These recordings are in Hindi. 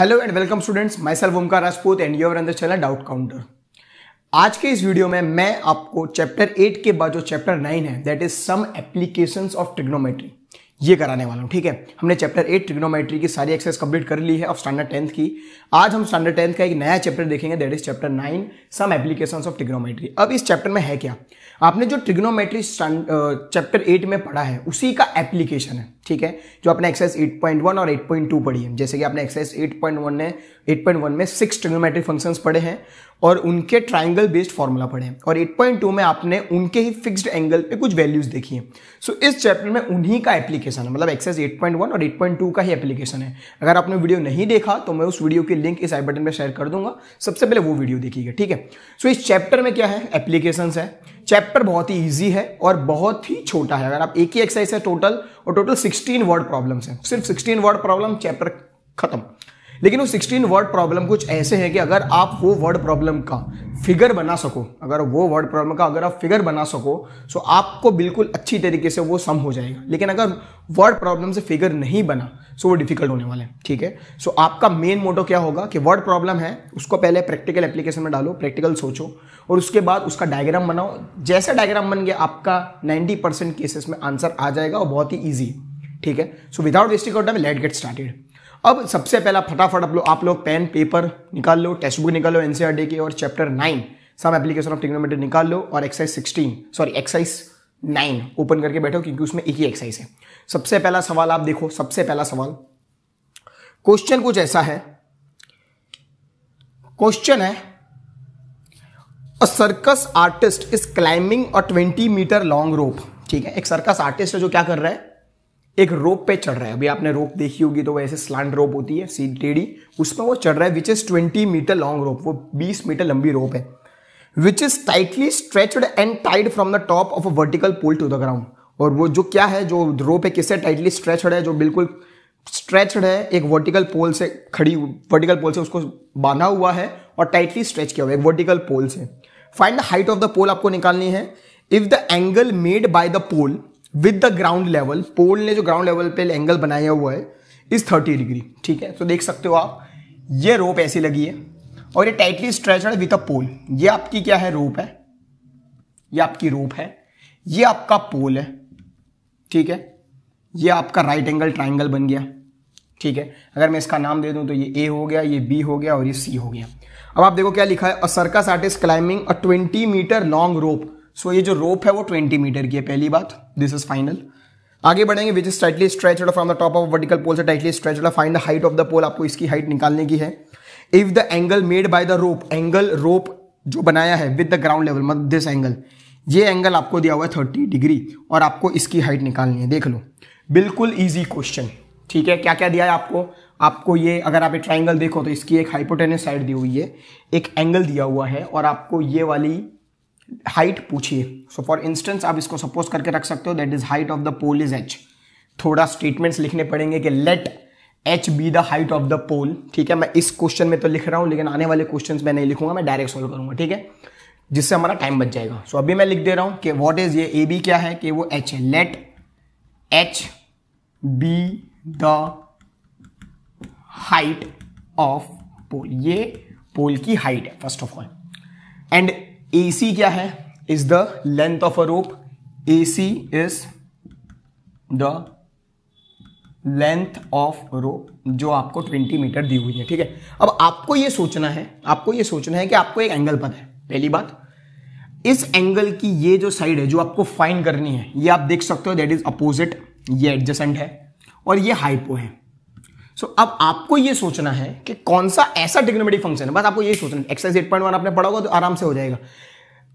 Hello and welcome students myself Omkar Rajput and your अंदर चैनल डाउट काउंटर आज के इस वीडियो में मैं आपको चैप्टर एट के बाद जो चैप्टर नाइन है that is some applications of trigonometry ये कराने वाला हूँ ठीक है हमने चैप्टर एट ट्रिग्नोमेट्री की सारी एक्सरसाइज कंप्लीट कर ली है ऑफ स्टैंडर्ड टेंथ की आज हम स्टैंडर्ड टेंथ का एक नया चैप्टर देखेंगे that is chapter nine some applications of trigonometry अब इस चैप्टर में है क्या आपने जो ट्रिग्नोमेट्री चैप्टर एट में पढ़ा है उसी का एप्लीकेशन है ठीक है जो आपने एक्सरसाइज एट और एट पढ़ी है जैसे कि आपने एक्सरसाइज एट पॉइंट वन 8.1 में सिक्स ट्रिग्नोमेट्रिक फंक्शंस पढ़े हैं और उनके ट्राइंगल बेस्ड फॉर्मूला पढ़े हैं और 8.2 में आपने उनके ही फिक्स्ड एंगल पे कुछ वैल्यूज देखी हैं सो इस चैप्टर में उन्हीं का एप्लीकेशन है मतलब एक्सेस 8.1 और 8.2 का ही एप्लीकेशन है अगर आपने वीडियो नहीं देखा तो मैं उस वीडियो की लिंक इस आई बटन पर शेयर कर दूंगा सबसे पहले वो वीडियो देखिएगा ठीक है सो इस चैप्टर में क्या है एप्लीकेशन है चैप्टर बहुत ही ईजी है और बहुत ही छोटा है अगर आप एक ही एक्सरसाइज है टोटल और टोटल सिक्सटीन वर्ड प्रॉब्लम है सिर्फ सिक्सटीन वर्ड प्रॉब्लम चैप्टर खत्म लेकिन वो सिक्सटीन वर्ड प्रॉब्लम कुछ ऐसे हैं कि अगर आप वो वर्ड प्रॉब्लम का फिगर बना सको अगर वो वर्ड प्रॉब्लम का अगर आप फिगर बना सको तो आपको बिल्कुल अच्छी तरीके से वो सम हो जाएगा लेकिन अगर वर्ड प्रॉब्लम से फिगर नहीं बना सो वो डिफिकल्ट होने वाला है ठीक है सो आपका मेन मोटो क्या होगा कि वर्ड प्रॉब्लम है उसको पहले प्रैक्टिकल एप्लीकेशन में डालो प्रैक्टिकल सोचो और उसके बाद उसका डायग्राम बनाओ जैसा डायग्राम बन गया आपका नाइन्टी परसेंट केसेस में आंसर आ जाएगा और बहुत ही ईजी ठीक है so without wasting time let get started अब सबसे पहला फटाफट आप लोग आप लोग पेन पेपर निकाल लो टेक्स्ट बुक निकालो एनसीआर के और chapter nine some application of trigonometry निकाल लो और exercise sixteen sorry exercise nine open करके बैठो क्योंकि उसमें एक ही एक्साइज है सबसे पहला सवाल आप देखो सबसे पहला सवाल क्वेश्चन कुछ ऐसा है क्वेश्चन है a circus artist is climbing a twenty metre long rope ठीक है एक सर्कस आर्टिस्ट है जो क्या कर रहा है एक रोप पे चढ़ रहा है अभी आपने रोप देखी होगी तो वैसे स्लैंड रोप होती है सीट टेढ़ी उसमें वो चढ़ रहा है which is twenty metre long rope वो बीस मीटर लंबी रोप है which is tightly stretched and tied from the top of a vertical pole to the ground और वो जो क्या है जो रोप है किससे टाइटली स्ट्रेचड है जो बिल्कुल स्ट्रेचड है एक वर्टिकल पोल से खड़ी वर्टिकल पोल से उसको बांधा हुआ है और टाइटली स्ट्रेच किया हुआ है वर्टिकल पोल से find the height of the pole आपको निकालनी है if the angle made by the pole with the ground level pole ने जो ग्राउंड लेवल पे एंगल बनाया हुआ है इज थर्टी डिग्री ठीक है तो देख सकते हो आप ये रोप ऐसी लगी है और ये tightly stretched with a pole ये आपकी क्या है रोप है ये आपकी रोप है ये आपका पोल है ठीक है ये आपका राइट एंगल ट्राइंगल बन गया ठीक है अगर मैं इसका नाम दे दूं तो ये ए हो गया ये बी हो गया और ये सी हो गया अब आप देखो क्या लिखा है a circus artist climbing a twenty metre long rope so so, ये जो रोप है वो 20 मीटर की है पहली बात दिस इज फाइनल आगे बढ़ेंगे which is tightly stretch from the top of vertical pole से tightly stretch find the height of the pole आपको इसकी हाइट निकालने की है if the angle made by the rope angle rope जो बनाया है विद द ग्राउंड लेवल मतलब दिस एंगल ये एंगल आपको दिया हुआ है थर्टी डिग्री और आपको इसकी हाइट निकालनी है देख लो बिल्कुल ईजी क्वेश्चन ठीक है क्या क्या दिया है आपको आपको ये अगर आप एक ट्राइंगल देखो तो इसकी एक हाइपोटेनस साइड दी हुई है एक एंगल दिया हुआ है और आपको ये वाली हाइट पूछिए सो फॉर इंस्टेंस आप इसको सपोज करके रख सकते हो that is height of the pole is H थोड़ा स्टेटमेंट्स लिखने पड़ेंगे कि let H B the height of the pole ठीक है मैं इस क्वेश्चन में तो लिख रहा हूँ लेकिन आने वाले क्वेश्चन में नहीं लिखूंगा मैं डायरेक्ट सॉल्व करूंगा ठीक है जिससे हमारा टाइम बच जाएगा सो so, अभी मैं लिख दे रहा हूँ कि वॉट इज ये ए बी क्या है कि वो एच है let H B the height of pole ये पोल की हाइट है first of all and A C क्या है is the length of a rope A C is the length of rope जो आपको 20 मीटर दी हुई है ठीक है अब आपको यह सोचना है आपको यह सोचना है कि आपको एक एंगल पता है पहली बात इस एंगल की ये जो साइड है जो आपको फाइन करनी है ये आप देख सकते हो दैट इज अपोजिट ये एडजसेंट है और ये हाइपो है सो so, अब आपको ये सोचना है कि कौन सा ऐसा ट्रिग्नोमेटिक फंक्शन है बस आपको ये सोचना है एक्सरसाइज एट पॉइंट वन आपने पढ़ा होगा तो आराम से हो जाएगा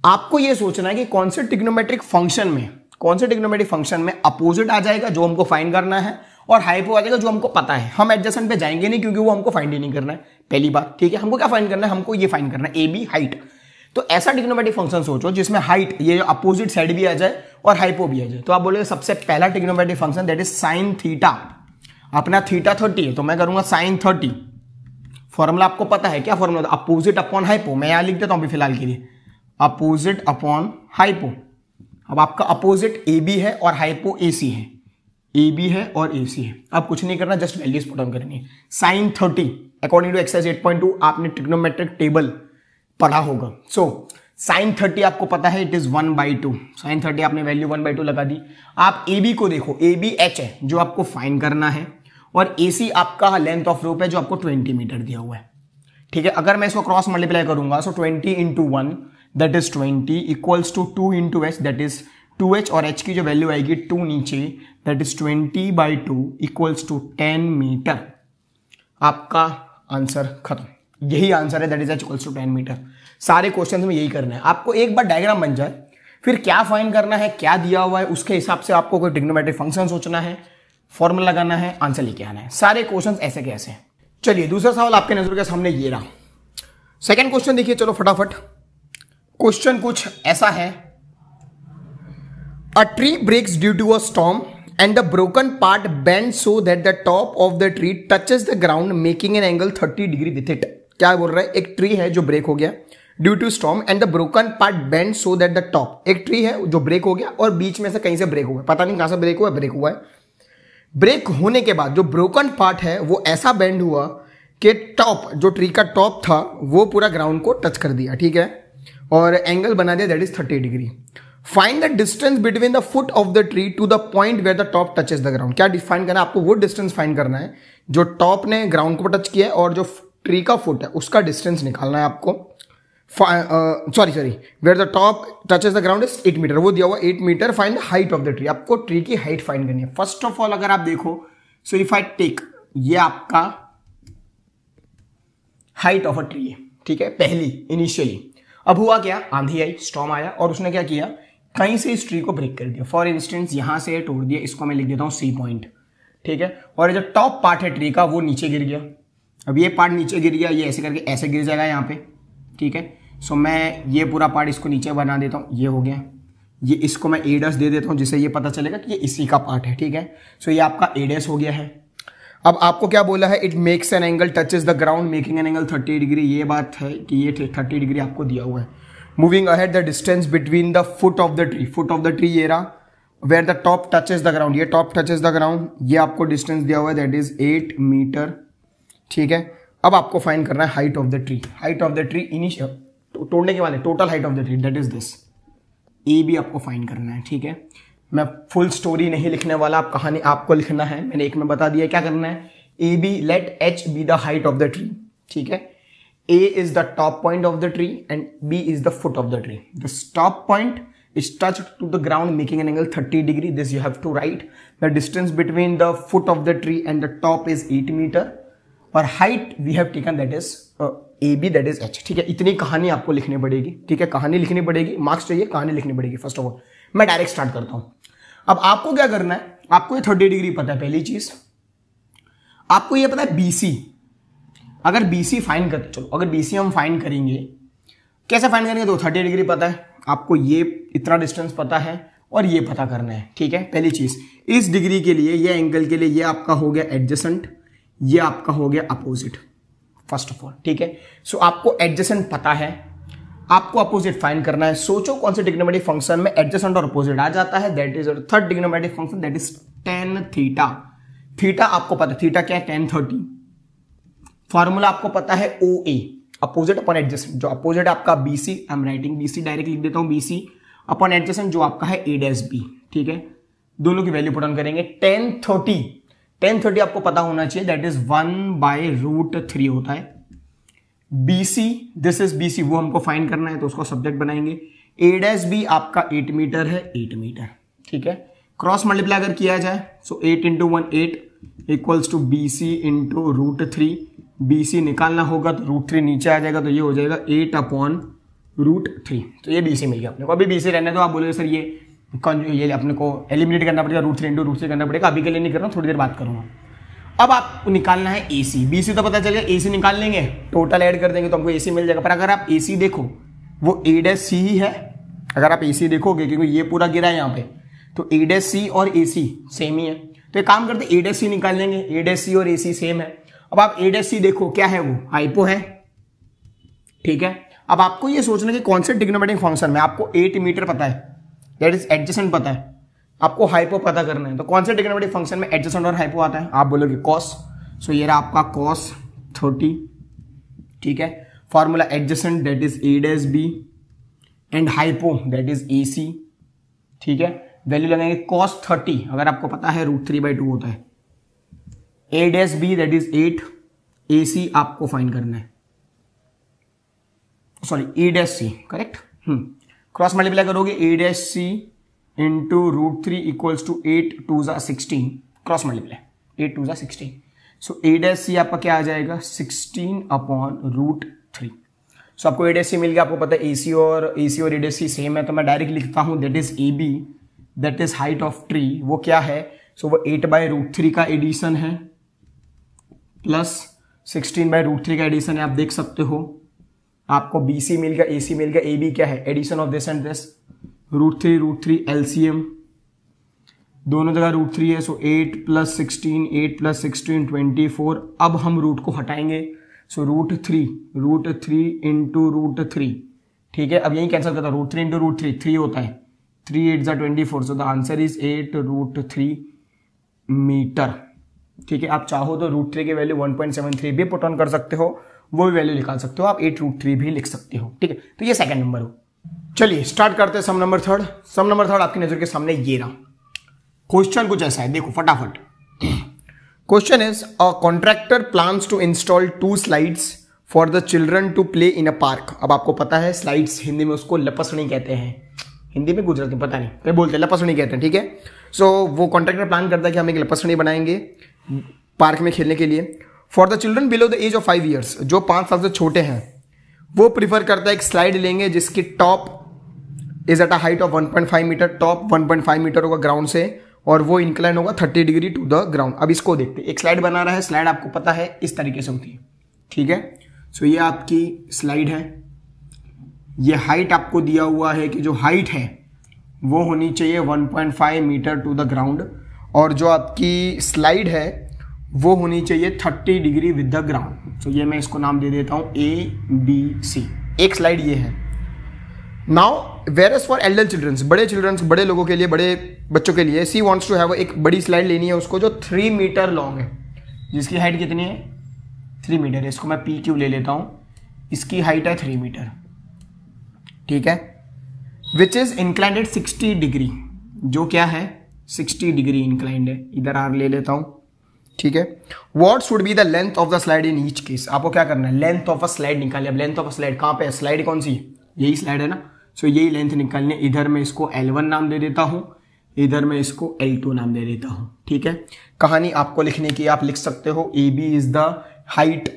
आपको ये सोचना है कि कौन से टिग्नोमेट्रिक फंक्शन में कौन से ट्रिग्नोमेट्रिक फंक्शन में अपोजिट आ जाएगा जो हमको फाइंड करना है और हाइपो आ जाएगा जो हमको पता है हम एडजस्टमेंट पे जाएंगे नहीं क्योंकि वो हमको फाइंड ही नहीं करना है पहली बात ठीक है हमको क्या फाइंड करना है हमको ये फाइंड करना है ए बी हाइट तो ऐसा टिग्नोमेटिक फंक्शन सोचो जिसमें हाइट ये अपोजिट साइड भी आ जाए और हाइपो भी आ जाए तो आप बोले सबसे पहला trigonometric function that is sine theta अपना थीटा थर्टी है तो मैं करूंगा साइन थर्टी फॉर्मूला आपको पता है क्या फॉर्मूला अपोजिट अपॉन हाइपो मैं यहां लिख देता हूं अभी फिलहाल के लिए अपोजिट अपॉन हाइपो अब आपका अपोजिट ए बी है और हाइपो ए सी है ए बी है और ए सी है अब कुछ नहीं करना जस्ट वैल्यूज पुट ऑन करनी है sine thirty according to exercise eight point two आपने ट्रिग्नोमेट्रिक टेबल पढ़ा होगा सो साइन थर्टी आपको पता है it is one by two sine thirty आपने वैल्यू वन बाई टू लगा दी आप ए बी को देखो ए बी एच है जो आपको फाइन करना है और ए आपका लेंथ ऑफ रोप है जो आपको ट्वेंटी मीटर दिया हुआ है ठीक है अगर मैं इसको क्रॉस मल्टीप्लाई करूंगा so twenty into one that is twenty equals to two into H that is two H और एच की जो वैल्यू आएगी टू नीचे that is twenty by two equals to ten metre आपका आंसर खत्म यही आंसर है that is H equals to ten metre सारे क्वेश्चन में यही करना है आपको एक बार डायग्राम बन जाए फिर क्या फाइन करना है क्या दिया हुआ है उसके हिसाब से आपको कोई डिग्नोमेट्रिक फंक्शन सोचना है फॉर्मूला लगाना है आंसर लेके आना है सारे क्वेश्चन ऐसे के ऐसे हैं चलिए दूसरा सवाल आपके नज़र के सामने ये रहा सेकेंड क्वेश्चन देखिए चलो फटाफट क्वेश्चन कुछ ऐसा है a tree breaks due to a storm and the broken part bend so that the top of the tree touches the ground making an angle 30 degree with it क्या बोल रहा है एक ट्री है जो ब्रेक हो गया due to storm and the broken part bend so that the top एक ट्री है जो ब्रेक हो गया और बीच में से कहीं से ब्रेक हुआ है पता नहीं कहां से ब्रेक हुआ है ब्रेक हुआ है ब्रेक होने के बाद जो ब्रोकन पार्ट है वो ऐसा बेंड हुआ कि टॉप जो ट्री का टॉप था वो पूरा ग्राउंड को टच कर दिया ठीक है और एंगल बना दिया that is thirty degree find the distance between the foot of the tree to the point where the top touch is the ground क्या डिफाइन करना है आपको वो डिस्टेंस फाइंड करना है जो टॉप ने ग्राउंड को टच किया है और जो ट्री का फुट है उसका डिस्टेंस निकालना है आपको sorry sorry where the top touches the ground is eight metre वो दिया हुआ eight metre find the height of the tree आपको ट्री की हाइट फाइंड करनी है फर्स्ट ऑफ ऑल अगर आप देखो सो इफ आई टेक ये आपका हाइट ऑफ अ ट्री है ठीक है पहली इनिशियली अब हुआ क्या आंधी आई स्टॉम आया और उसने क्या किया कहीं से इस ट्री को ब्रेक कर दिया फॉर इंस्टेंस यहां से तोड़ दिया इसको मैं लिख देता हूँ सी पॉइंट ठीक है और जो टॉप पार्ट है ट्री का वो नीचे गिर गया अब ये पार्ट नीचे गिर गया ये ऐसे करके ऐसे गिर जाएगा यहाँ पे ठीक है सो मैं ये पूरा पार्ट इसको नीचे बना देता हूँ ये हो गया ये इसको मैं एडस दे देता हूँ जिससे ये पता चलेगा कि ये इसी का पार्ट है ठीक है सो ये आपका एडस हो गया है अब आपको क्या बोला है it makes an angle touches the ground making an angle thirty degree ये बात है कि ये थर्टी डिग्री आपको दिया हुआ है moving ahead the distance between the foot of the tree foot of the tree ये रहा where the top touches the ground ये टॉप टचेज द ग्राउंड ये आपको डिस्टेंस दिया हुआ है दैट इज एट मीटर ठीक है अब आपको फाइन करना है height of the tree height of the tree initial तोड़ने के वाले total height of the tree that is this A भी आपको फाइन करना है ठीक है मैं फुल स्टोरी नहीं लिखने वाला आप कहानी आपको लिखना है मैंने एक में बता दिया क्या करना है A B let H B the height of the tree ठीक है A is the top point of the tree and B is the foot of the tree the top point is touch to the ground making an angle thirty degree this you have to write the distance between the foot of the tree and the top is eight metre और height we have taken that is A B that is H ठीक है इतनी कहानी आपको लिखनी पड़ेगी ठीक है कहानी लिखनी पड़ेगी मार्क्स चाहिए कहानी लिखनी पड़ेगी फर्स्ट ऑफ ऑल मैं डायरेक्ट स्टार्ट करता हूँ अब आपको क्या करना है आपको ये थर्टी डिग्री पता है पहली चीज आपको ये पता है बी सी अगर बी सी फाइन कर चलो अगर बी सी हम फाइन करेंगे कैसे फाइन करेंगे तो थर्टी डिग्री पता है आपको ये इतना डिस्टेंस पता है और ये पता करना है ठीक है पहली चीज़ इस डिग्री के लिए ये एंगल के लिए ये आपका हो गया एडजस्टेंट ये आपका हो गया अपोजिट फर्स्ट ऑफ ऑल ठीक है सो so, आपको एडजसेंट पता है आपको अपोजिट फाइन करना है सोचो कौन से डिग्नोमेटिक फंक्शन में एडजसेंट और अपोजिट आ जाता है that is third trigonometric function that is tan theta theta आपको पता है थीटा क्या है टेन थर्टी फॉर्मूला आपको पता है O A opposite upon adjacent जो अपोजिट आपका B C I am writing B C direct लिख देता हूं बी सी अपॉन एडजस्टेंट जो आपका है ए डैस बी ठीक है दोनों की वैल्यू पुट ऑन करेंगे टेन थर्टी टेन थर्टी आपको पता होना चाहिए that is one by root three होता है B C this is B C वो हमको फाइंड करना है तो उसको सब्जेक्ट बनाएंगे ए डैश बी आपका एट मीटर है एट मीटर ठीक है क्रॉस मल्टीप्लाई अगर किया जाए so eight into one eight equals to B C into root three B C निकालना होगा तो रूट थ्री नीचे आ जाएगा तो ये हो जाएगा एट अपॉन रूट थ्री तो ये बी सी मिल गया अपने को अभी बी सी रहने दो आप बोलोगे सर ये ये अपने को एलिमिनेट करना पड़ेगा रूट से इंटू रूट से करना पड़ेगा अभी के लिए नहीं कर रहा हूँ थोड़ी देर बात करूँगा अब आप निकालना है ए सी बी सी तो पता चलेगा ए सी निकाल लेंगे टोटल ऐड कर देंगे तो हमको ए सी मिल जाएगा पर अगर आप ए सी देखो वो ए डैश सी ही है अगर आप ए सी देखोगे क्योंकि ये पूरा गिरा है यहाँ पे तो ए डैश सी और ए सी सेम ही है तो एक काम करते ए डैश सी निकाल लेंगे ए डैश सी और ए सी सेम है अब आप ए डैश सी देखो क्या है वो हाइपो है ठीक है अब आपको ये सोचना कि कौन से डिग्नोमेटिक फंक्शन में आपको एट मीटर पता है दैट इज एडजस्टेंट पता है आपको हाइपो पता करना है तो कौन से डिग्नोमेटिक फंक्शन में एडजस्टेंट और हाइपो आता है आप बोलोगे कॉस सो ये रहा आपका कॉस थर्टी ठीक है formula adjacent that is A dash B and hypo that is A C ठीक है वैल्यू लगाएंगे कॉस थर्टी अगर आपको पता है रूट थ्री बाई टू होता है A dash B that is eight A C आपको फाइन करना है sorry E dash C correct cross multiply करोगे A dash C into root three equals to eight two ज़ा sixteen cross multiply eight two ज़ा sixteen so A dash C आपका क्या आ जाएगा sixteen upon root three so आपको ए डैश सी मिल गया आपको पता है ए सी और ए सी और ए डैश सी सेम है तो मैं डायरेक्ट लिखता हूँ that is A B that is height of tree वो क्या है सो so, वो एट बाय रूट थ्री का एडिशन है plus sixteen by root three का एडिशन है आप देख सकते हो आपको बी सी मिल गया ए सी मिल गया ए बी क्या है addition of this and this root three root three L C M दोनों जगह रूट थ्री है so eight plus sixteen eight plus sixteen twenty four अब हम रूट को हटाएंगे so root three root three into root three ठीक है अब यही कैंसिल करता root three into root three three होता है थ्री एट ज़ा twenty four so the answer is eight root three metre ठीक है आप चाहो तो रूट थ्री की value one point seven three भी पुट ऑन कर सकते हो वो भी वैल्यू निकाल सकते हो आप एट रूट थ्री भी लिख सकते हो ठीक है तो ये सेकंड नंबर हो चलिए स्टार्ट करते हैं sum number third sum number third आपकी नज़र के सामने ये रहा क्वेश्चन कुछ ऐसा है देखो फटाफट question is a contractor plan to install two slides for the children to play in a park अब आपको पता है स्लाइड्स हिंदी में उसको लपसणी कहते हैं हिंदी में गुजराती में पता नहीं क्या बोलते हैं लपसणी कहते हैं ठीक है सो so, वो कॉन्ट्रैक्टर प्लान करता है कि हम एक लपसणी बनाएंगे पार्क में खेलने के लिए for the children below the age of five years जो पाँच साल से छोटे हैं वो प्रीफर करता है एक स्लाइड लेंगे जिसकी top is at a height of one point five metre top one point five metre होगा ग्राउंड से और वो इंक्लाइन होगा thirty degree to the ground अब इसको देखते हैं एक स्लाइड बना रहा है स्लाइड आपको पता है इस तरीके से होती है ठीक है सो ये आपकी स्लाइड है ये हाइट आपको दिया हुआ है कि जो हाइट है वो होनी चाहिए 1.5 मीटर टू द ग्राउंड और जो आपकी स्लाइड है वो होनी चाहिए thirty degree with the ground तो ये मैं इसको नाम दे देता हूँ ए बी सी एक स्लाइड ये है now where age for elder childrens बड़े चिल्ड्रंस बड़े लोगों के लिए बड़े बच्चों के लिए सी वॉन्ट्स टू हैव एक बड़ी स्लाइड लेनी है उसको जो थ्री मीटर लॉन्ग है जिसकी हाइट कितनी है थ्री मीटर है इसको मैं पी क्यू ले लेता हूँ इसकी हाइट है थ्री मीटर ठीक है which is inclined sixty degree जो क्या है सिक्सटी डिग्री इंक्लाइंड है इधर आर ले लेता हूँ ठीक है what should be the length of the slide in each case आपको क्या करना है लेंथ ऑफ अ स्लाइड निकालिए अब लेंथ ऑफ अ स्लाइड कहाँ पे है स्लाइड कौन सी यही स्लाइड है ना सो so, यही लेंथ निकालने इधर मैं इसको L1 नाम दे देता हूँ इधर मैं इसको L2 नाम दे देता हूँ ठीक है कहानी आपको लिखने की आप लिख सकते हो A B is the height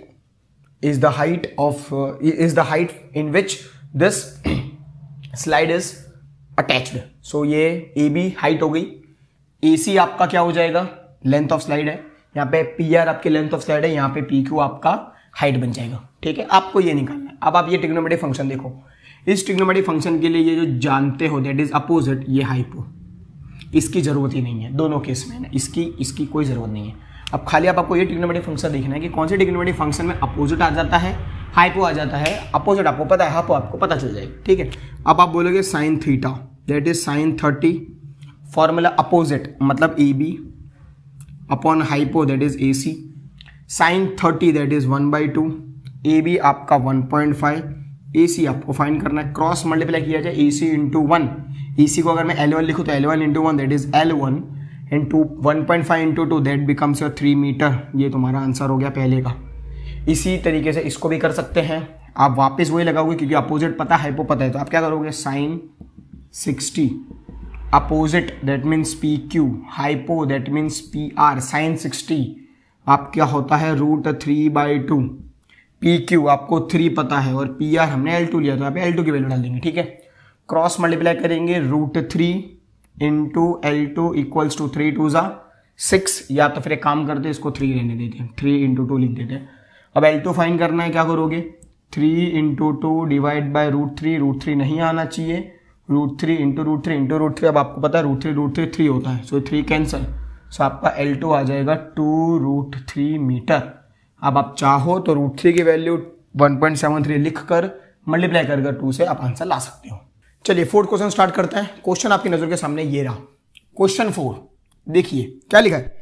is the height of is the height in which this slide is attached so ये ए बी हाइट हो गई ए सी आपका क्या हो जाएगा लेंथ ऑफ स्लाइड है यहाँ पे पी आर आपकी लेंथ ऑफ साइड है यहाँ पे पी क्यू आपका हाइट बन जाएगा ठीक है आपको ये निकालना है अब आप ये ट्रिग्नोमेटिक फंक्शन देखो इस ट्रिग्नोमेटिक फंक्शन के लिए ये जो जानते हो दैट इज अपोजिट ये हाइपो इसकी ज़रूरत ही नहीं है दोनों केस में ना इसकी इसकी कोई ज़रूरत नहीं है अब खाली आप आपको ये ट्रिग्नोमेटिक फंक्शन देखना है कि कौन से ट्रिग्नोमेटिक फंक्शन में अपोजिट आ जाता है हाइपो आ जाता है अपोजिट आपको पता है हाइपो आपको पता चल जाएगा ठीक है अब आप बोलोगे sine theta that is sine thirty formula opposite मतलब A B upon hypo that is A C sine thirty that is one by two A B आपका one point five A C आपको फाइन करना है क्रॉस मल्टीप्लाई किया जाए ए सी इंटू वन ए सी को अगर मैं एल वन लिखूँ तो L one into one that is L one into one point five into two that becomes your three metre ये तुम्हारा आंसर हो गया पहले का इसी तरीके से इसको भी कर सकते हैं आप वापस वही लगाओगे क्योंकि अपोजिट पता है हाइपो पता है तो आप क्या करोगे sine sixty opposite that means P Q hypo that means P R sine sixty आप क्या होता है root three by two P Q आपको थ्री पता है और पी आर हमने एल टू लिया तो आप एल टू की वैल्यू डाल देंगे ठीक है क्रॉस मल्टीप्लाई करेंगे root three into L two equals to three two ज़ा सिक्स या तो फिर एक काम करते इसको थ्री रहने देते हैं थ्री इंटू टू लिख देते हैं अब एल टू फाइन करना है क्या करोगे three into two divide by root three root three नहीं आना चाहिए root three into root three into root three अब आपको पता है root three root three three होता है सो थ्री कैंसल सो आपका एल टू आ जाएगा टू रूट थ्री मीटर अब आप चाहो तो रूट थ्री की value one point seven three लिख कर मल्टीप्लाई कर टू से आप आंसर ला सकते हो चलिए फोर्थ क्वेश्चन स्टार्ट करते हैं क्वेश्चन आपकी नज़र के सामने ये रहा क्वेश्चन फोर देखिए क्या लिखा है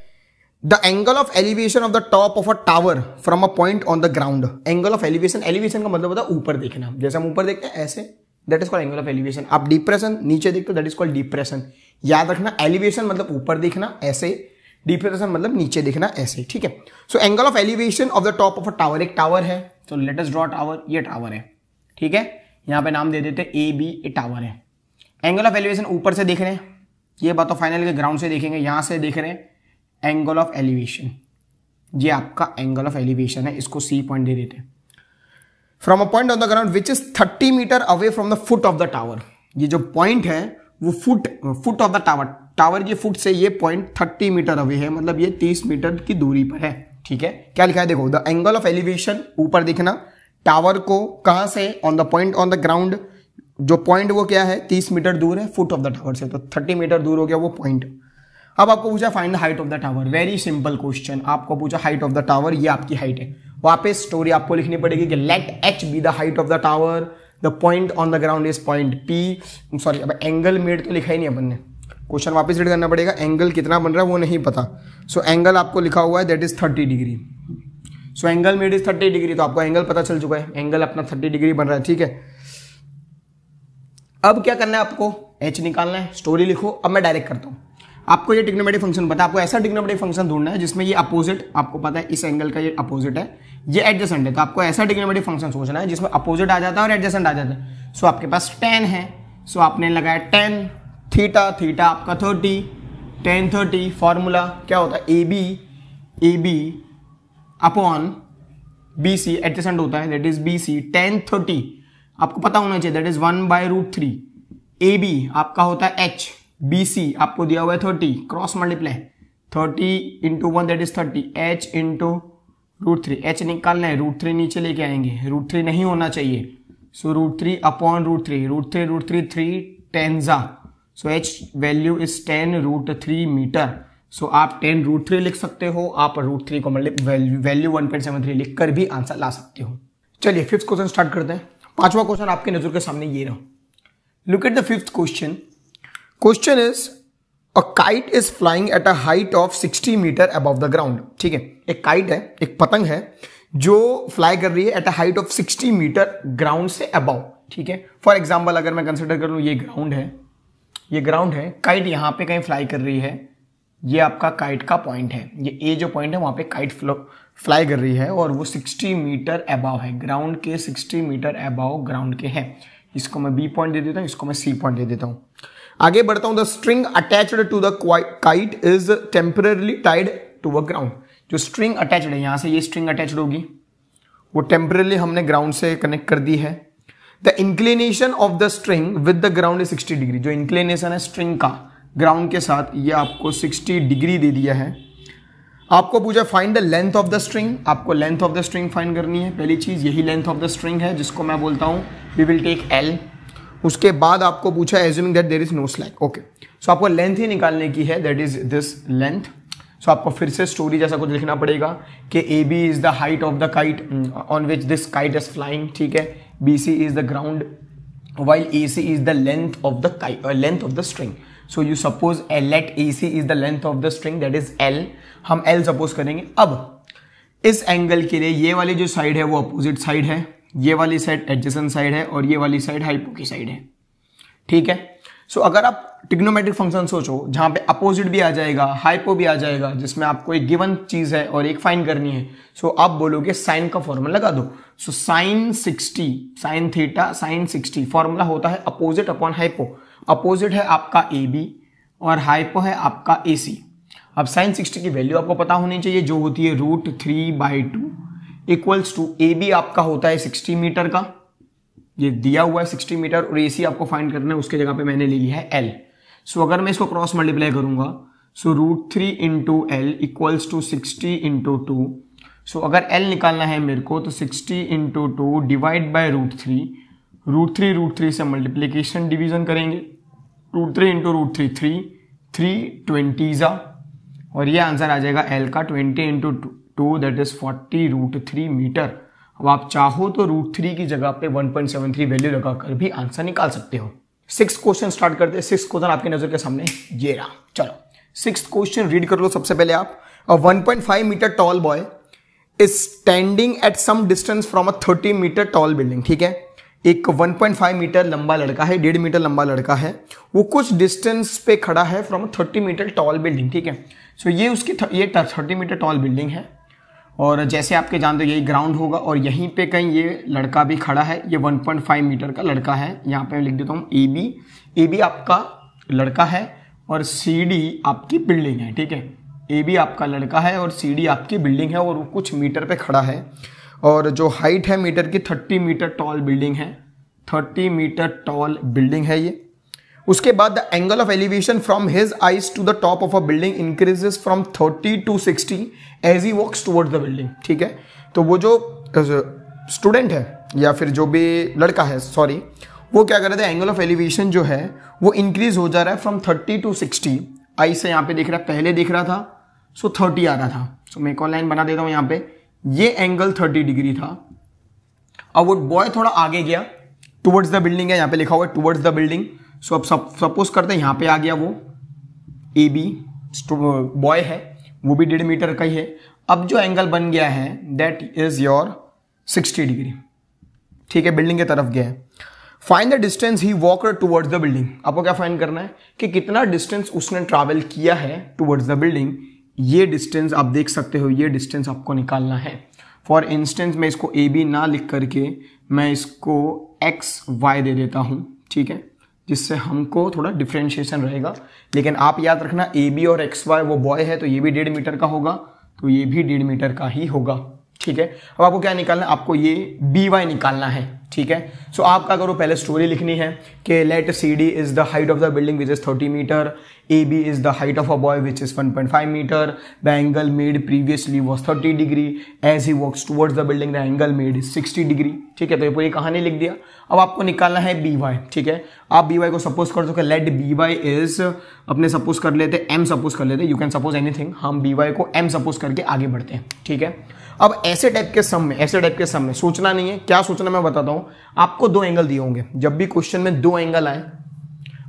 the angle of elevation of the top of a tower from a point on the ground angle of elevation elevation का मतलब होता है ऊपर देखना जैसे हम ऊपर देखते हैं ऐसे that is call angle of elevation आप डिप्रेशन नीचे देखते हो दैट इज कॉल डिप्रेशन याद रखना एलिवेशन मतलब ऊपर देखना ऐसे डिप्रेशन मतलब नीचे देखना ऐसे ठीक है so angle of elevation of the top of a tower एक टावर है तो लेटेस्ट ड्रॉ टावर ये टावर है ठीक है यहाँ पे नाम दे देते ए बी ए टावर है एंगल ऑफ एलिवेशन ऊपर से देख रहे हैं ये बात तो फाइनल के ग्राउंड से देखेंगे यहाँ से देख रहे हैं एंगल ऑफ एलिवेशन ये आपका एंगल ऑफ एलिवेशन है इसको सी पॉइंट दे देते हैं from a point on the ground which is 30 metre away from the foot of the tower ये जो पॉइंट है वो foot foot of the tower tower के फुट से ये पॉइंट 30 मीटर अवे है मतलब ये 30 मीटर की दूरी पर है ठीक है क्या लिखा है देखो द एंगल ऑफ एलिवेशन ऊपर देखना टावर को कहाँ से on the point on the ground जो पॉइंट वो क्या है 30 मीटर दूर है फुट ऑफ द टावर से तो 30 मीटर दूर हो गया वो पॉइंट अब आपको पूछा find the height of the tower very simple question आपको पूछा हाइट ऑफ द टावर ये आपकी हाइट है वापस स्टोरी आपको लिखनी पड़ेगी कि let H B the height of the tower the point on the ground is point P sorry अब एंगल मेड तो लिखा ही नहीं अपन ने क्वेश्चन वापस रीड करना पड़ेगा एंगल कितना बन रहा है वो नहीं पता सो so, एंगल आपको लिखा हुआ है that is thirty degree so angle made is thirty degree तो आपको एंगल पता चल चुका है एंगल अपना थर्टी डिग्री बन रहा है ठीक है अब क्या करना है आपको एच निकालना है स्टोरी लिखो अब मैं डायरेक्ट करता हूँ आपको ये टिग्नोमेटिक फंक्शन पता है आपको ऐसा टिग्नोमेटिक फंक्शन ढूंढना है जिसमें ये अपोजिट आपको पता है इस एंगल का ये अपोजिट है ये एडजेसेंट है तो आपको ऐसा टिग्नोमेटिक फंक्शन सोचना है जिसमें अपोजिट आ जाता है और एडजेसेंट आ जाता है सो आपके पास टेन है सो आपने लगाया टेन थीटा थीटा आपका थर्टी टेन थर्टी फॉर्मूला क्या होता है A B A B upon B C adjacent होता है that is B C tan thirty आपको पता होना चाहिए that is one by root three A B आपका होता है एच बी आपको दिया हुआ है 30 cross multiply thirty into one that is thirty H into root three H निकालना है रूट थ्री नीचे लेके आएंगे रूट थ्री नहीं होना चाहिए so root three upon root three root three root three three टेनजा so H value is ten root three metre so आप टेन रूट थ्री लिख सकते हो आप रूट थ्री को मतलब value one point seven three लिख कर भी आंसर ला सकते हो चलिए फिफ्थ क्वेश्चन स्टार्ट करते हैं पांचवा क्वेश्चन आपके नजर के सामने ये रहा look at the fifth question question is a kite is flying at a height of 60 metre above the ground ठीक है एक काइट है एक पतंग है जो फ्लाई कर रही है at a height of 60 metre ground से अबव ठीक है फॉर एग्जाम्पल अगर मैं कंसिडर कर लू ये ग्राउंड है ये ग्राउंड है काइट यहां पे कहीं फ्लाई कर रही है ये आपका काइट का पॉइंट है ये ए जो पॉइंट है वहां पे काइट फ्लो फ्लाई कर रही है और वो 60 मीटर अबाव है ग्राउंड के 60 मीटर अबाव ग्राउंड के हैं इसको मैं बी पॉइंट दे देता हूँ इसको मैं सी पॉइंट दे देता हूँ आगे बढ़ता हूं the string attached to the kite is temporarily tied to a ground जो स्ट्रिंग अटैच्ड है यहां से ये स्ट्रिंग अटैच्ड होगी वो टेम्परली हमने ग्राउंड से कनेक्ट कर दी है the inclination of the string with the ground is 60 degree जो इंक्लिनेशन है स्ट्रिंग का ग्राउंड के साथ ये आपको 60 डिग्री दे दिया है आपको पूछा find the length of the string आपको length of the string find करनी है पहली चीज यही लेंथ ऑफ द स्ट्रिंग है जिसको मैं बोलता हूँ वी विल टेक एल उसके बाद आपको पूछा assuming that there is no slack okay so आपको लेंथ ही निकालने की है that is this length so आपको फिर से स्टोरी जैसा कुछ लिखना पड़ेगा कि A B is the height of the kite on which this kite is flying ठीक है B C is the ground C is the length of the kite length of the string so you suppose A L A C is the length of the string that is L हम एल सपोज करेंगे अब इस एंगल के लिए ये वाली जो साइड है वो अपोजिट साइड है ये वाली साइड एडजेसन साइड है और ये वाली साइड हाइपो की साइड है ठीक है सो so, अगर आप टिग्नोमेट्रिक फंक्शन सोचो जहां पे अपोजिट भी आ जाएगा हाइपो भी आ जाएगा जिसमें आपको एक गिवन चीज़ है और एक फाइन करनी है सो so, आप बोलोगे साइन का फॉर्मूला लगा दो so sine sixty sine theta sine sixty formula होता है अपोजिट अपॉन हाइपो अपोजिट है आपका ए बी और हाइपो है आपका ए सी अब साइन सिक्सटी की वैल्यू आपको पता होनी चाहिए जो होती है root three by two equals to A B आपका होता है सिक्सटी मीटर का ये दिया हुआ है सिक्सटी मीटर और ए सी आपको फाइंड करना है उसके जगह पे मैंने ले लिया है एल सो अगर मैं इसको क्रॉस मल्टीप्लाई करूंगा so root three into L equals to sixty into two so अगर एल निकालना है मेरे को तो sixty into two divide by root three root three root three से मल्टीप्लीकेशन डिवीजन करेंगे root three into root three three three ज़ा और ये आंसर आ जाएगा एल का twenty into two two that is forty root three metre अब आप चाहो तो रूट थ्री की जगह पे one point seven three value लगाकर भी आंसर निकाल सकते हो सिक्स क्वेश्चन स्टार्ट करते हैं सिक्स क्वेश्चन आपकी नजर के सामने ये रहा चलो सिक्स क्वेश्चन रीड कर लो सबसे पहले आप one point five metre tall boy is standing at some distance from a thirty metre tall building ठीक है एक 1.5 मीटर लंबा लड़का है डेढ़ मीटर लंबा लड़का है वो कुछ डिस्टेंस पे खड़ा है फ्रॉम 30 मीटर टॉल बिल्डिंग ठीक है सो so, ये उसकी ये 30 मीटर टॉल बिल्डिंग है और जैसे आपके जानते हो यही ग्राउंड होगा और यहीं पे कहीं ये लड़का भी खड़ा है ये 1.5 मीटर का लड़का है यहाँ पे मैं लिख देता हूँ ए बी ए बी आपका लड़का है और सी डी आपकी बिल्डिंग है ठीक है ए बी आपका लड़का है और सी डी आपकी बिल्डिंग है और वो कुछ मीटर पे खड़ा है और जो हाइट है मीटर की थर्टी मीटर टॉल बिल्डिंग है थर्टी मीटर टॉल बिल्डिंग है ये उसके बाद the angle of elevation from his eyes to the top of a building increases from thirty to sixty as he walks toward the building ठीक है तो वो जो स्टूडेंट है या फिर जो भी लड़का है सॉरी वो क्या कर रहे थे एंगल ऑफ एलिवेशन जो है वो इंक्रीज हो जा रहा है from thirty to sixty eye से यहाँ पे दिख रहा है पहले दिख रहा था सो so थर्टी आ रहा था सो so मैं एक और लाइन बना देता हूँ यहाँ पे ये एंगल थर्टी डिग्री था अब वो बॉय थोड़ा आगे गया टुवर्ड्स द बिल्डिंग है यहाँ पे लिखा हुआ है टूवर्ड्स द बिल्डिंग सो अब सब सपोज करते हैं यहाँ पे आ गया वो ए बी बॉय है वो भी डेढ़ मीटर का ही है अब जो एंगल बन गया है that is your sixty degree ठीक है बिल्डिंग की तरफ गया है find the distance he walk towards the building आपको क्या फाइन करना है कि कितना डिस्टेंस उसने ट्रैवल किया है टूवर्ड्स द बिल्डिंग ये डिस्टेंस आप देख सकते हो ये डिस्टेंस आपको निकालना है फॉर इंस्टेंस मैं इसको ए बी ना लिख करके मैं इसको एक्स वाई दे देता हूँ ठीक है जिससे हमको थोड़ा डिफ्रेंशिएशन रहेगा लेकिन आप याद रखना ए बी और एक्स वाई वो बॉय है तो ये भी डेढ़ मीटर का होगा तो ये भी डेढ़ मीटर का ही होगा ठीक है अब आपको क्या निकालना है आपको ये बी वाई निकालना है ठीक है सो आपका आप क्या करो पहले स्टोरी लिखनी है कि let C D is the height of the building which is thirty metre A AB is the height of a boy which is 1.5 metre the angle made previously was 30 degree as he walks towards the building the angle made is 60 degree ठीक है तो ये पूरी कहानी लिख दिया अब आपको निकालना है बी वाई ठीक है आप बी वाई को सपोज कर सकते लेट बी वाई इज अपने सपोज कर लेते एम सपोज कर लेते यू कैन सपोज एनीथिंग हम बी वाई को एम सपोज करके आगे बढ़ते हैं ठीक है अब ऐसे टाइप के सम में ऐसे टाइप के सम में सोचना नहीं है क्या सोचना मैं बताता हूँ आपको दो एंगल दिए होंगे जब भी क्वेश्चन में दो एंगल आए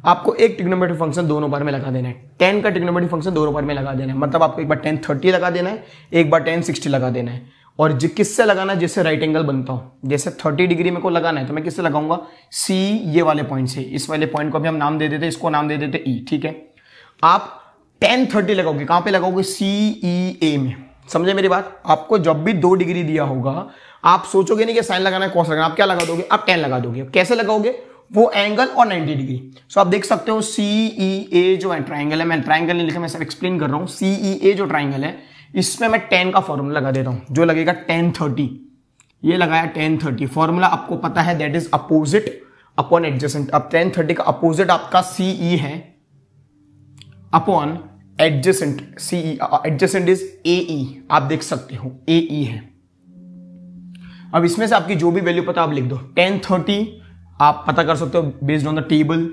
आपको एक टिग्नोमेट्री फंक्शन दोनों बार में लगा देना है टेन का टिग्नोमेट्री फंक्शन दोनों बार में लगा देना है मतलब आपको एक बार टेन थर्टी लगा देना है एक बार टेन सिक्सटी लगा देना है और जि किससे लगाना है जिससे राइट एंगल बनता हो जैसे थर्टी डिग्री मेरे को लगाना है तो मैं किससे लगाऊंगा सी ये वाले पॉइंट से इस वाले पॉइंट को भी हम नाम दे देते इसको नाम दे देते ई e, ठीक है आप टेन थर्टी लगाओगे कहाँ पे लगाओगे सी ई ए में समझे मेरी बात आपको जब भी दो डिग्री दिया होगा आप सोचोगे नहीं कि साइन लगाना है कौन लगाना आप क्या लगा दोगे आप टेन लगा दोगे कैसे लगाओगे वो एंगल और 90 डिग्री सो आप देख सकते हो सी ई ए जो है ट्राइंगल है मैं ट्राइंगल नहीं लिखा मैं सब एक्सप्लेन कर रहा हूँ सी ई ए जो ट्राइंगल है इसमें मैं टेन का फॉर्मूला लगा देता हूँ जो लगेगा टेन थर्टी ये लगाया टेन थर्टी फॉर्मूला आपको पता है that is opposite upon adjacent अब टेन थर्टी का अपोजिट आपका सी ई e है upon adjacent C E adjacent is A E आप देख सकते हो ए ई e है अब इसमें से आपकी जो भी वैल्यू पता आप लिख दो टेन थर्टी आप पता कर सकते हो बेस्ड ऑन द टेबल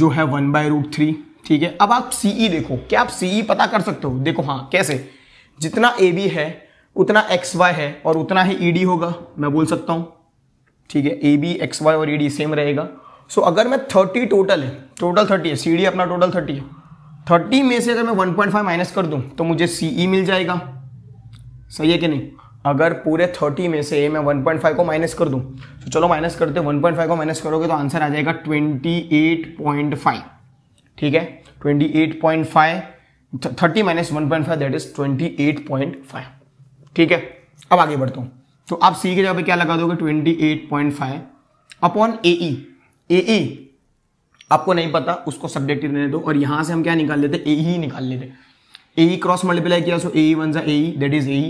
जो है वन बाय रूट थ्री ठीक है अब आप सीई e देखो क्या आप सीई e पता कर सकते हो देखो हाँ कैसे जितना ए बी है उतना एक्स वाई है और उतना ही ई e डी होगा मैं बोल सकता हूँ ठीक है ए बी एक्स वाई और ई डी सेम रहेगा सो अगर मैं थर्टी टोटल है टोटल थर्टी है सी डी अपना टोटल थर्टी है थर्टी में से अगर मैं वन पॉइंट फाइव माइनस कर दूँ तो मुझे सी ई मिल जाएगा सही है कि नहीं अगर पूरे थर्टी में से मैं वन पॉइंट फाइव को माइनस कर दूं तो चलो माइनस करते वन पॉइंट फाइव को माइनस करोगे तो आंसर आ जाएगा ट्वेंटी एट पॉइंट फाइव ठीक है twenty eight point five thirty minus one point five that is twenty eight point five ठीक है अब आगे बढ़ता हूँ तो आप सी के जगह पे क्या लगा दोगे twenty eight point five upon A E A E आपको नहीं पता उसको सब्जेक्टिव देने दो और यहाँ से हम क्या निकाल लेते ए e ही निकाल लेते ए क्रॉस मल्टीप्लाई किया सो ए वन जा A that is A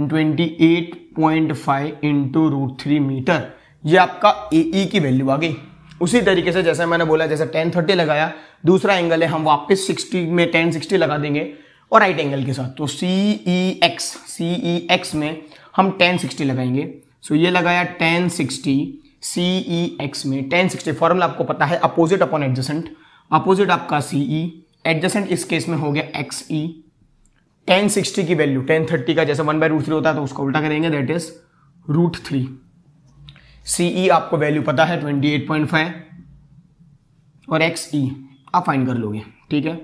twenty eight point five into root three metre ये आपका ए ई e की वैल्यू आ गई उसी तरीके से जैसे मैंने बोला जैसे टेन थर्टी लगाया दूसरा एंगल है हम वापस सिक्सटी में टेन सिक्सटी लगा देंगे और राइट एंगल के साथ तो सी ई एक्स सी ई एक्स में हम टेन सिक्सटी लगाएंगे सो ये लगाया tan sixty C E X में टेन सिक्सटी फॉर्मूला आपको पता है अपोजिट अपॉन एडजसेंट अपोजिट आपका सी ई एडजसेंट इस केस में हो गया X E e। Tan sixty की वैल्यू टेन थर्टी का जैसे वन बाय रूट थ्री होता है तो उसको उल्टा करेंगे that is root three C E आपको वैल्यू पता है ट्वेंटी एट पॉइंट फाइव और एक्स ई e, आप फाइन कर लोगे ठीक है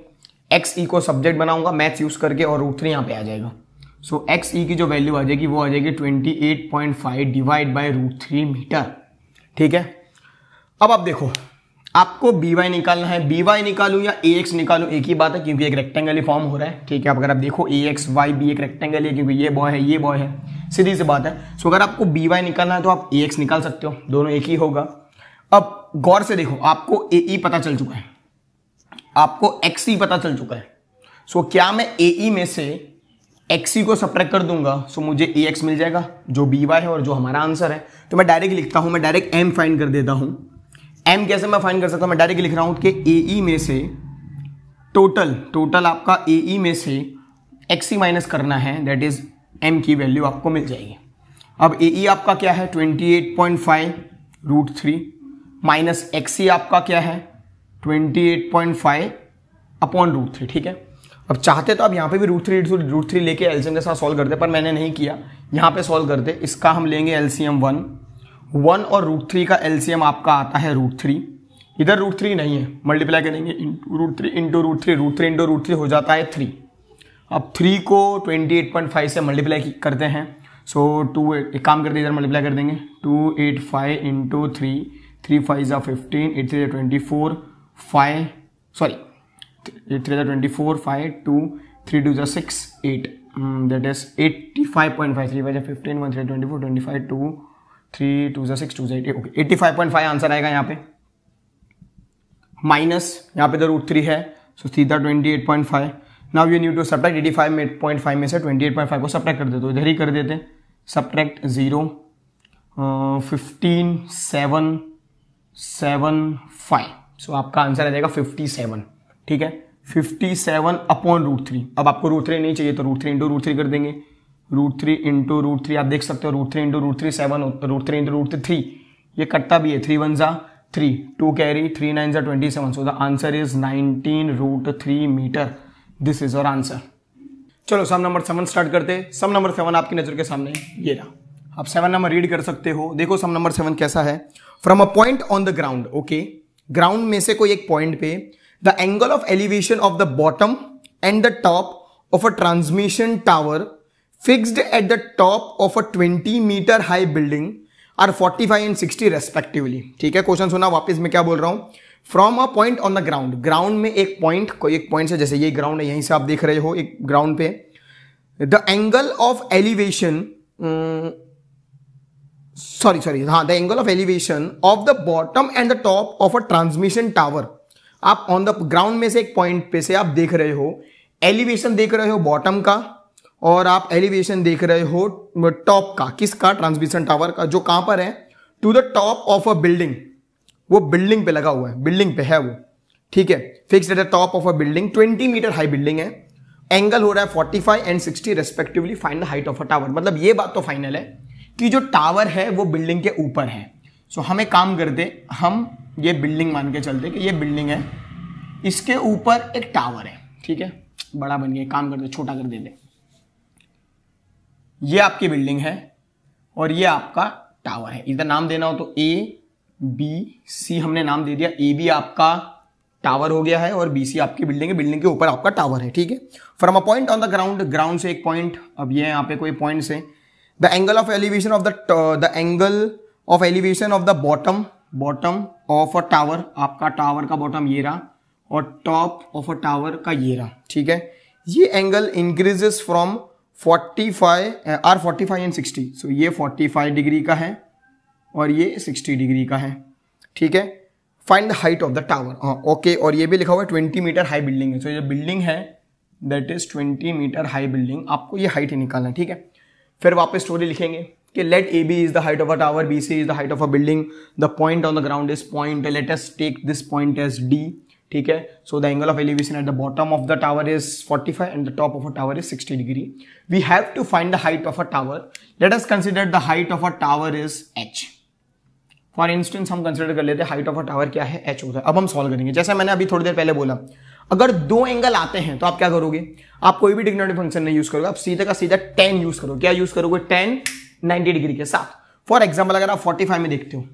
एक्स ई e को सब्जेक्ट बनाऊंगा मैथ्स यूज करके और रूट थ्री यहाँ पे आ जाएगा सो एक्स ई की जो वैल्यू आ जाएगी वो आ जाएगी twenty eight point five divide by root three metre ठीक है अब आप देखो आपको बी वाई निकालना है बी वाई निकालू या ए एक्स निकालू एक ही बात है क्योंकि एक रेक्टेंगल ही फॉर्म हो रहा है ठीक है अब अगर आप देखो ए एक्स वाई बी एक रेक्टेंगल है क्योंकि ये बॉय है ये बॉय है सीधी सी बात है सो अगर आपको बी वाई निकालना है तो आप ए एक्स निकाल सकते हो दोनों एक ही होगा अब गौर से देखो आपको ए ई e पता चल चुका है आपको एक्स ई e पता चल चुका है सो क्या मैं ए ई e में से एक्स ई को सप्रैक्ट कर दूंगा सो मुझे ए एक्स मिल जाएगा जो बी वाई है और जो हमारा आंसर है तो मैं डायरेक्ट लिखता हूँ मैं डायरेक्ट एम फाइंड कर देता हूँ एम कैसे मैं फाइन कर सकता हूँ मैं डायरेक्ट लिख रहा हूँ कि ए ई e में से टोटल टोटल आपका ए ई e में से एक्स ई माइनस करना है दैट इज एम की वैल्यू आपको मिल जाएगी अब ए ई e आपका क्या है twenty eight point five root three minus X E आपका क्या है twenty eight point five upon root three ठीक है अब चाहते तो आप यहाँ पे भी रूट थ्री रूट थ्री लेके एल्सियम के साथ सॉल्व करते पर मैंने नहीं किया यहाँ पे सॉल्व करते इसका हम लेंगे एल्सियम वन वन और रूट थ्री का एलसीएम आपका आता है रूट थ्री इधर रूट थ्री नहीं है मल्टीप्लाई करेंगे root three into root three root three into root three हो जाता है थ्री अब थ्री को ट्वेंटी एट पॉइंट फाइव से मल्टीप्लाई करते हैं सो टू एक काम कर हैं इधर मल्टीप्लाई कर देंगे two eight five into three three five ज़ा fifteen eight three twenty four five sorry eight three twenty four five two three two ज़ा six eight that mm, is eighty five point five three five ज़ा fifteen one three twenty four twenty five two three two जो सिक्स टू जो eight okay eighty five point five answer आएगा यहाँ पे माइनस यहाँ पे तो रूट थ्री है सो सीधा twenty eight point five now you new to subtract eighty five में पॉइंट फाइव में से ट्वेंटी एट पॉइंट फाइव को सब्ट्रैक्ट कर देते हो इधर ही कर देते subtract zero fifteen seven seven five so आपका आंसर आ जाएगा फिफ्टी सेवन ठीक है fifty seven upon root three अब आपको रूट थ्री नहीं चाहिए तो root three into root three कर देंगे root three into root three आप देख सकते हो root three into root three seven root three into root three ये कट्टा भी है थ्री वन ज़ा three two carry three nine ज़ा twenty seven so the answer is nineteen root three metre this is our answer चलो सम नंबर सेवन स्टार्ट करते हैं सम नंबर सेवन आपकी नज़र के सामने ये रहा आप सेवन नंबर रीड कर सकते हो देखो सम नंबर सेवन कैसा है from a point on the ground okay ground में से कोई एक पॉइंट पे the angle of elevation of the bottom and the top of a transmission tower fixed at the top of a 20 metre high building are 45 and 60 respectively ठीक है क्वेश्चन सुना वापस मैं क्या बोल रहा हूँ from a point on the ground ground में एक पॉइंट कोई एक पॉइंट से जैसे ये ग्राउंड है यहीं से आप देख रहे हो एक ग्राउंड पे the angle of elevation sorry sorry हाँ the angle of elevation of the bottom and the top of a transmission tower आप ऑन द ग्राउंड में से एक पॉइंट पे से आप देख रहे हो एलिवेशन देख रहे हो बॉटम का और आप एलिवेशन देख रहे हो टॉप का किसका ट्रांसमिशन टावर का जो कहां पर है to the top of a building वो बिल्डिंग पे लगा हुआ है बिल्डिंग पे है वो ठीक है fix at the top of a building twenty metre high building है एंगल हो रहा है forty five and sixty respectively final the height of a tower मतलब ये बात तो फाइनल है कि जो टावर है वो बिल्डिंग के ऊपर है सो so, हमें काम करते हम ये बिल्डिंग मान के चलते कि ये बिल्डिंग है इसके ऊपर एक टावर है ठीक है बड़ा बन गया काम कर दे छोटा कर देते ये आपकी बिल्डिंग है और ये आपका टावर है इधर नाम देना हो तो ए बी सी हमने नाम दे दिया ए बी आपका टावर हो गया है और बी सी आपकी बिल्डिंग है बिल्डिंग के ऊपर आपका टावर है ठीक है from a point on the ground ground से एक पॉइंट अब ये यहाँ पे कोई पॉइंट से the angle of elevation of the the angle of elevation of the bottom bottom of a tower आपका टावर का बॉटम ये रहा और टॉप ऑफ अ टावर का ये रहा ठीक है ये angle increases from forty five are forty five and sixty so ये फोर्टी फाइव डिग्री का है और ये सिक्सटी डिग्री का है ठीक है find the height of the tower हाँ ओके और ये भी लिखा हुआ है ट्वेंटी मीटर हाई बिल्डिंग है सो so, ये बिल्डिंग है that is twenty metre high building आपको ये हाइट ही निकालना है ठीक है फिर वापस स्टोरी लिखेंगे कि let A B is the height of a tower B C is the height of a building the point on the ground is point let's take this point as D ठीक है so the angle of elevation at the bottom of the tower is 45 and the top of a tower is 60 degree we have to find the height of a tower let us consider the height of a tower is H for instance हम कंसिडर कर लेते हैं हाइट ऑफ अ टावर क्या है एच होता है अब हम सॉल्व करेंगे जैसे मैंने अभी थोड़ी देर पहले बोला अगर दो एंगल आते हैं तो आप क्या करोगे आप कोई भी डिग्नोटिव फंक्शन नहीं यूज करोगे आप सीधे का सीधा टेन यूज करोगे क्या यूज करोगे टेन नाइनटी डिग्री के साथ फॉर एग्जाम्पल अगर आप फोर्टी फाइव में देखते हो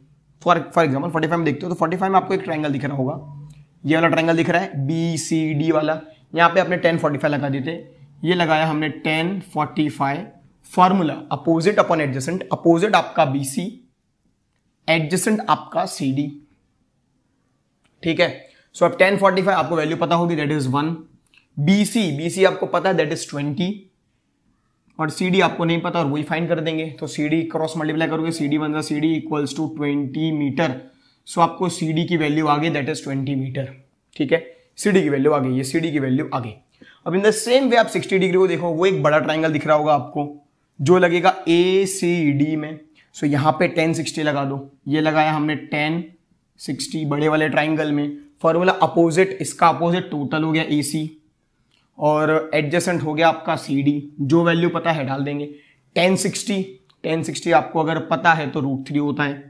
for for example forty five में देखते हो तो फोर्टी फाइव में आपको एक ट्राइंगल दिख रहा होगा ये वाला ट्रायंगल दिख रहा है बी सी डी वाला यहाँ पे आपने टेन फोर्टी फाइव लगा देते ये लगाया हमने tan forty five formula opposite upon adjacent opposite आपका बी सी एडजस्टेंट आपका सी डी ठीक है सो अब टेन फोर्टी फाइव आपको वैल्यू पता होगी that is one B C B C आपको पता है दैट इज ट्वेंटी और सी डी आपको नहीं पता और वही फाइन कर देंगे तो सी डी क्रॉस मल्टीप्लाई करोगे सी डी बन रहा C D equals to twenty metre so आपको सी डी की वैल्यू आ गई दैट इज ट्वेंटी मीटर ठीक है सी डी की वैल्यू आ गई ये सी डी की वैल्यू आ गई अब इन द सेम वे आप सिक्सटी डिग्री को देखो वो एक बड़ा ट्राइंगल दिख रहा होगा आपको जो लगेगा ए सी डी में सो so, यहाँ पे टेन सिक्सटी लगा दो ये लगाया हमने टेन सिक्सटी बड़े वाले ट्राइंगल में फॉर्मूला अपोजिट इसका अपोजिट टोटल हो गया ए सी और एडजस्टेंट हो गया आपका सी डी जो वैल्यू पता है डाल देंगे टेन सिक्सटी टेन सिक्सटी आपको अगर पता है तो रूट थ्री होता है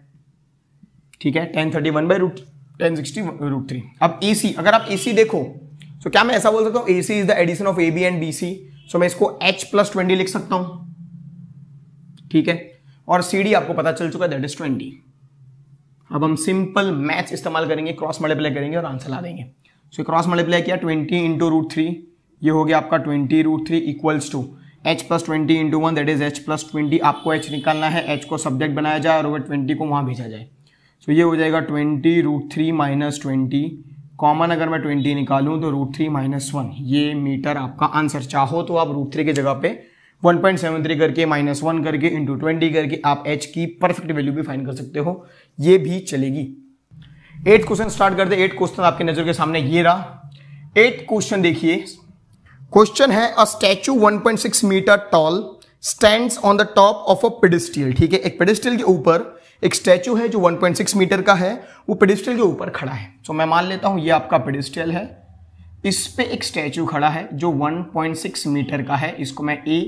ठीक है tan thirty one by root tan sixty root three अब ए e सी अगर आप ए e सी देखो तो क्या मैं ऐसा बोल सकता हूँ A C is the addition of A B and B C so मैं इसको एच प्लस ट्वेंटी लिख सकता हूँ ठीक है और सी डी आपको पता चल चुका है दैट इज ट्वेंटी अब हम सिंपल मैथ्स इस्तेमाल करेंगे क्रॉस मल्टीप्लाई करेंगे और आंसर ला देंगे सो क्रॉस मल्टीप्लाई किया ट्वेंटी इंटू रूट थ्री ये हो गया आपका twenty root three equals to H plus twenty into one that is H plus twenty आपको एच निकालना है एच को सब्जेक्ट बनाया जाए और वह ट्वेंटी को वहाँ भेजा जाए सो ये हो जाएगा twenty root three minus twenty common अगर मैं ट्वेंटी निकालूं तो रूट थ्री माइनस वन ये मीटर आपका आंसर चाहो तो आप रूट थ्री की जगह पे वन पॉइंट सेवन थ्री करके माइनस वन करके इंटू ट्वेंटी करके आप एच की परफेक्ट वैल्यू भी फाइन कर सकते हो ये भी चलेगी एट क्वेश्चन स्टार्ट करते एट क्वेश्चन आपके नजर के सामने ये रहा एट क्वेश्चन देखिए क्वेश्चन है a statue 1.6 metre tall stands on the top of a pedestal ठीक है एक पेडिस्टियल के ऊपर एक स्टैचू है जो 1.6 मीटर का है वो पेडिस्टल के ऊपर खड़ा है सो so, मैं मान लेता हूँ ये आपका पेडिस्टल है इस पे एक स्टैचू खड़ा है जो 1.6 मीटर का है इसको मैं ए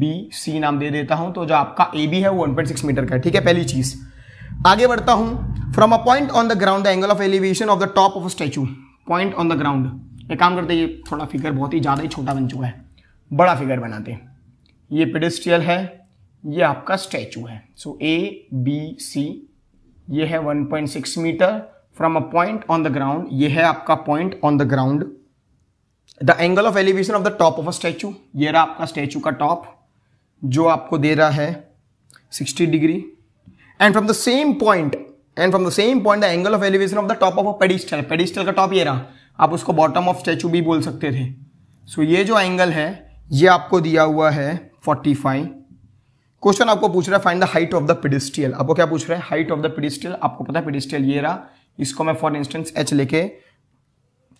बी सी नाम दे देता हूँ तो जो आपका ए बी है वो 1.6 मीटर का है ठीक है पहली चीज़ आगे बढ़ता हूँ from a point on the ground the angle of elevation of the top of statue point on the ground एक काम करते ये थोड़ा फिगर बहुत ही ज़्यादा ही छोटा बन चुका है बड़ा फिगर बनाते हैं ये पेडिस्टियल है ये आपका स्टैचू है सो ए बी सी ये है 1.6 metre from a point on the ground ये है आपका point on the ground the angle of elevation of the top of a statue ये रहा आपका स्टैचू का टॉप जो आपको दे रहा है 60 degree and from the same point and from the same point the angle of elevation of the top of a pedestal pedestal का टॉप ये रहा आप उसको बॉटम ऑफ स्टैचू भी बोल सकते थे सो so, ये जो एंगल है ये आपको दिया हुआ है 45 क्वेश्चन आपको पूछ रहा है find the height of the pedestal आपको क्या पूछ रहा है हाइट ऑफ द पिडिस्टियल आपको पता है पिडिस्टियल ये रहा इसको मैं फॉर इंस्टेंस एच लेके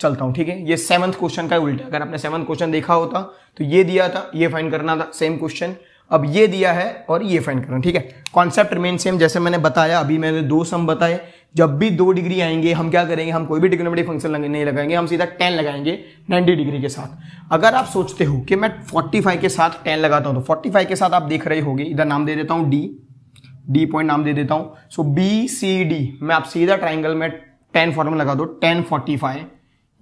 चलता हूं ठीक है ये सेवंथ क्वेश्चन का उल्टा अगर आपने सेवंथ क्वेश्चन देखा होता तो ये दिया था ये फाइंड करना था सेम क्वेश्चन अब ये दिया है और ये फाइंड करना ठीक है कॉन्सेप्ट रिमेन सेम जैसे मैंने बताया अभी मैंने दो सम बताए जब भी दो डिग्री आएंगे हम क्या करेंगे हम कोई भी डिग्नोमेटिक फंक्शन लग, नहीं लगाएंगे हम सीधा टेन लगाएंगे नाइन्टी डिग्री के साथ अगर आप सोचते हो कि मैं फोर्टी फाइव के साथ टेन लगाता हूँ तो फोर्टी फाइव के साथ आप देख रहे होगी इधर नाम दे देता हूँ डी डी पॉइंट नाम दे देता हूँ सो बी सी डी मैं आप सीधा ट्राइंगल में टेन फॉर्म लगा दो टेन फोर्टी फाइव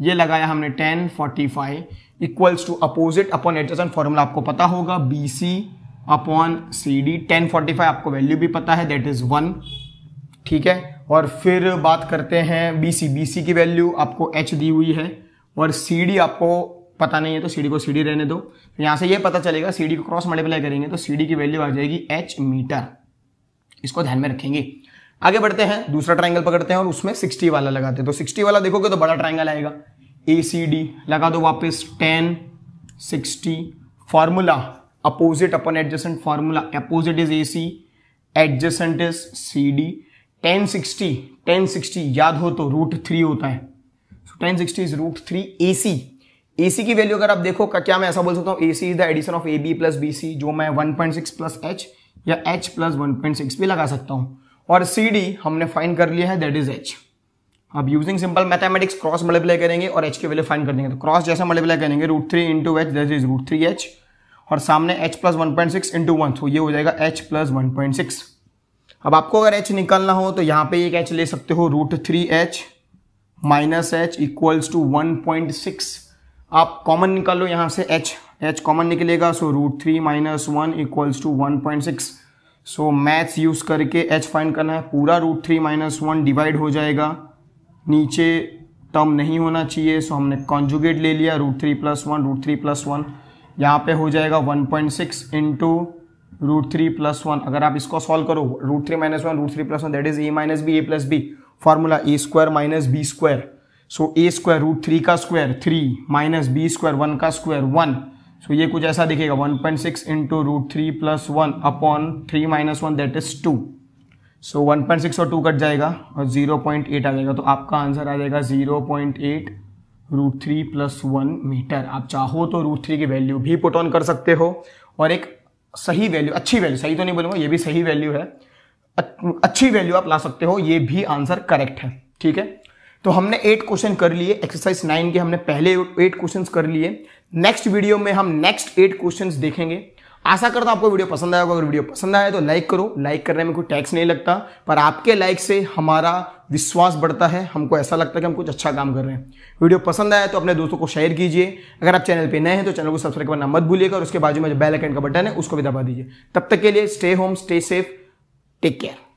ये लगाया हमने tan forty five equals to opposite upon adjacent formula आपको पता होगा B C upon C D tan forty five आपको वैल्यू भी पता है दैट इज वन ठीक है और फिर बात करते हैं बी सी बी सी की वैल्यू आपको एच दी हुई है और सी डी आपको पता नहीं है तो सी डी को सी डी रहने दो तो यहाँ से ये पता चलेगा सी डी को क्रॉस मल्टीप्लाई करेंगे तो सी डी की वैल्यू आ जाएगी एच मीटर इसको ध्यान में रखेंगे आगे बढ़ते हैं दूसरा ट्राइंगल पकड़ते हैं और उसमें सिक्सटी वाला लगाते हैं तो सिक्सटी वाला देखोगे तो बड़ा ट्राइंगल आएगा ए सी डी लगा दो वापस tan sixty formula opposite upon adjacent formula opposite is A C adjacent is C D tan sixty tan sixty याद हो तो रूट थ्री होता है tan sixty is root three A C A C की वैल्यू अगर आप देखो क्या मैं ऐसा बोल सकता हूँ A C is the addition of A B plus B C जो मैं one point six plus H या H plus one point six भी लगा सकता हूँ और सी डी हमने फाइन कर लिया है दैट इज एच अब using simple mathematics cross multiply करेंगे और एच की वैल्यू फाइन कर देंगे तो क्रॉस जैसा मल्टीप्लाई करेंगे root three into H that is root three H और सामने h plus one point six into one तो ये हो जाएगा h plus one point six अब आपको अगर h निकालना हो तो यहाँ पे एक h ले सकते हो root three h minus h equals to one point six आप कॉमन निकाल लो यहाँ से h h कॉमन निकलेगा so root three minus one equals to one point six so maths use करके h फाइंड करना है पूरा root three minus one divide हो जाएगा नीचे टर्म नहीं होना चाहिए सो हमने कॉन्जुगेट ले लिया root three plus one root three plus one यहाँ पे हो जाएगा 1.6 point six into root three plus one अगर आप इसको सॉल्व करो root three minus one root three plus one that is a minus b a plus b formula a square minus b square so a square root three का square three minus b square one का स्क्वायर वन सो ये कुछ ऐसा दिखेगा one point six into root three plus one upon three minus one that is two so one point six और टू कट जाएगा और जीरो पॉइंट एट आ जाएगा तो आपका आंसर आ जाएगा zero point eight root three plus one metre आप चाहो तो रूट थ्री की वैल्यू भी पुट ऑन कर सकते हो और एक सही वैल्यू अच्छी वैल्यू सही तो नहीं बोलूंगा ये भी सही वैल्यू है अच्छी वैल्यू आप ला सकते हो ये भी आंसर करेक्ट है ठीक है तो हमने एट क्वेश्चन कर लिए एक्सरसाइज नाइन के हमने पहले एट क्वेश्चन कर लिए नेक्स्ट वीडियो में हम नेक्स्ट एट क्वेश्चन देखेंगे आशा करता हूं आपको वीडियो पसंद आया होगा अगर वीडियो पसंद आया तो लाइक करो लाइक करने में कोई टैक्स नहीं लगता पर आपके लाइक से हमारा विश्वास बढ़ता है हमको ऐसा लगता है कि हम कुछ अच्छा काम कर रहे हैं वीडियो पसंद आया तो अपने दोस्तों को शेयर कीजिए अगर आप चैनल पर नए हैं तो चैनल को सब्सक्राइब करना मत भूलिएगा और उसके बाजू में जो बेल आइकन का बटन है उसको भी दबा दीजिए तब तक के लिए stay home stay safe take care